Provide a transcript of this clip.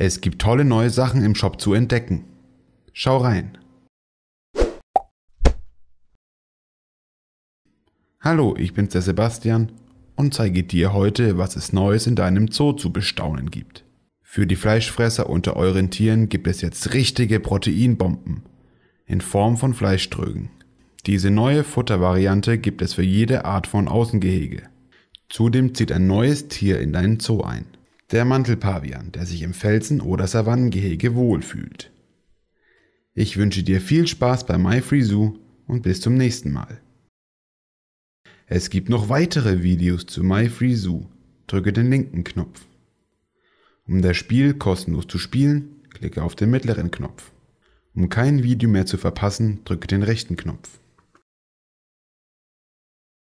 Es gibt tolle neue Sachen im Shop zu entdecken. Schau rein. Hallo, ich bin's der Sebastian und zeige dir heute, was es Neues in deinem Zoo zu bestaunen gibt. Für die Fleischfresser unter euren Tieren gibt es jetzt richtige Proteinbomben in Form von Fleischströgen. Diese neue Futtervariante gibt es für jede Art von Außengehege. Zudem zieht ein neues Tier in deinen Zoo ein der Mantelpavian, der sich im Felsen- oder Savannengehege wohlfühlt. Ich wünsche dir viel Spaß bei MyFreeZoo und bis zum nächsten Mal. Es gibt noch weitere Videos zu MyFreeZoo. Drücke den linken Knopf. Um das Spiel kostenlos zu spielen, klicke auf den mittleren Knopf. Um kein Video mehr zu verpassen, drücke den rechten Knopf.